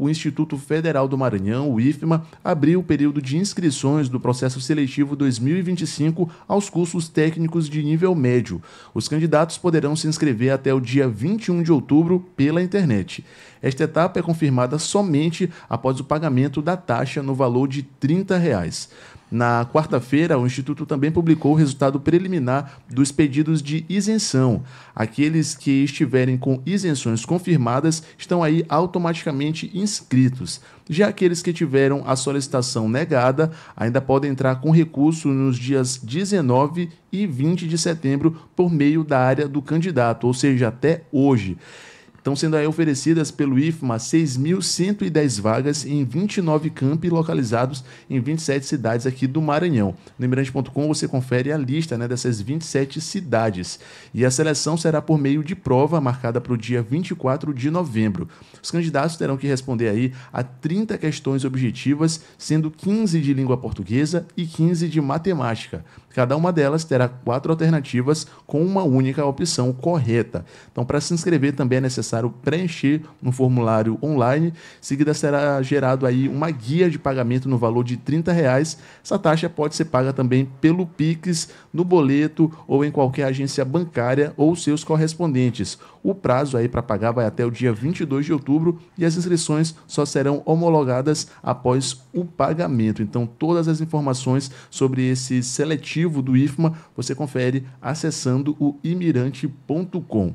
o Instituto Federal do Maranhão, o IFMA, abriu o período de inscrições do processo seletivo 2025 aos cursos técnicos de nível médio. Os candidatos poderão se inscrever até o dia 21 de outubro pela internet. Esta etapa é confirmada somente após o pagamento da taxa no valor de R$ 30. Reais. Na quarta-feira, o Instituto também publicou o resultado preliminar dos pedidos de isenção. Aqueles que estiverem com isenções confirmadas estão aí automaticamente inscritos. Já aqueles que tiveram a solicitação negada ainda podem entrar com recurso nos dias 19 e 20 de setembro por meio da área do candidato, ou seja, até hoje. Estão sendo aí oferecidas pelo IFMA 6.110 vagas em 29 campi localizados em 27 cidades aqui do Maranhão. No Mirante.com você confere a lista né, dessas 27 cidades. E a seleção será por meio de prova marcada para o dia 24 de novembro. Os candidatos terão que responder aí a 30 questões objetivas, sendo 15 de língua portuguesa e 15 de matemática. Cada uma delas terá quatro alternativas com uma única opção correta. Então, para se inscrever também é necessário necessário preencher no formulário online. Em seguida será gerado aí uma guia de pagamento no valor de R$ reais. Essa taxa pode ser paga também pelo Pix, no boleto ou em qualquer agência bancária ou seus correspondentes. O prazo aí para pagar vai até o dia 22 de outubro e as inscrições só serão homologadas após o pagamento. Então todas as informações sobre esse seletivo do IFMA você confere acessando o imirante.com.